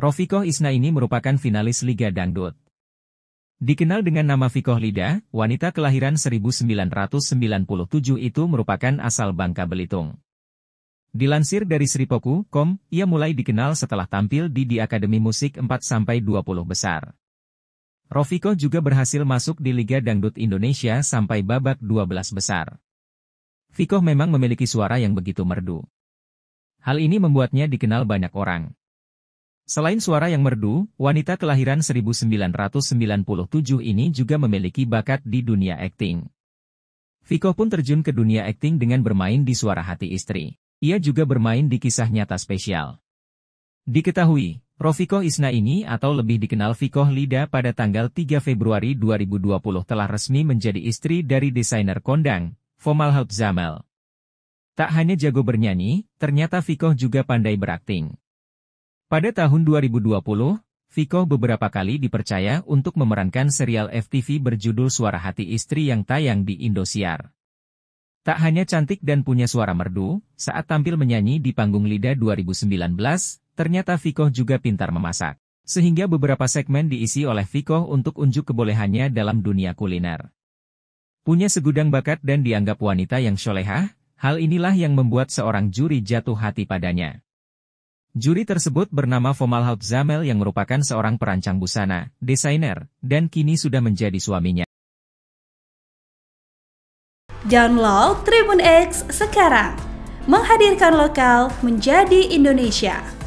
Rofikoh Isna ini merupakan finalis Liga Dangdut. Dikenal dengan nama Fikoh Lida, wanita kelahiran 1997 itu merupakan asal Bangka Belitung. Dilansir dari Sripoku.com, ia mulai dikenal setelah tampil di di Akademi Musik 4-20 besar. Rofikoh juga berhasil masuk di Liga Dangdut Indonesia sampai babak 12 besar. Fikoh memang memiliki suara yang begitu merdu. Hal ini membuatnya dikenal banyak orang. Selain suara yang merdu, wanita kelahiran 1997 ini juga memiliki bakat di dunia akting. Viko pun terjun ke dunia akting dengan bermain di Suara Hati Istri. Ia juga bermain di kisah nyata spesial. Diketahui, Rofikoh Isna ini atau lebih dikenal Vikoh Lida pada tanggal 3 Februari 2020 telah resmi menjadi istri dari desainer kondang, Fomal Zamal. Tak hanya jago bernyanyi, ternyata Vikoh juga pandai berakting. Pada tahun 2020, Viko beberapa kali dipercaya untuk memerankan serial FTV berjudul Suara Hati Istri yang tayang di Indosiar. Tak hanya cantik dan punya suara merdu, saat tampil menyanyi di panggung Lida 2019, ternyata Viko juga pintar memasak. Sehingga beberapa segmen diisi oleh Viko untuk unjuk kebolehannya dalam dunia kuliner. Punya segudang bakat dan dianggap wanita yang solehah, hal inilah yang membuat seorang juri jatuh hati padanya. Juri tersebut bernama Fomalhaut Zamel yang merupakan seorang perancang busana, desainer, dan kini sudah menjadi suaminya. Download Tribun X sekarang, menghadirkan lokal menjadi Indonesia.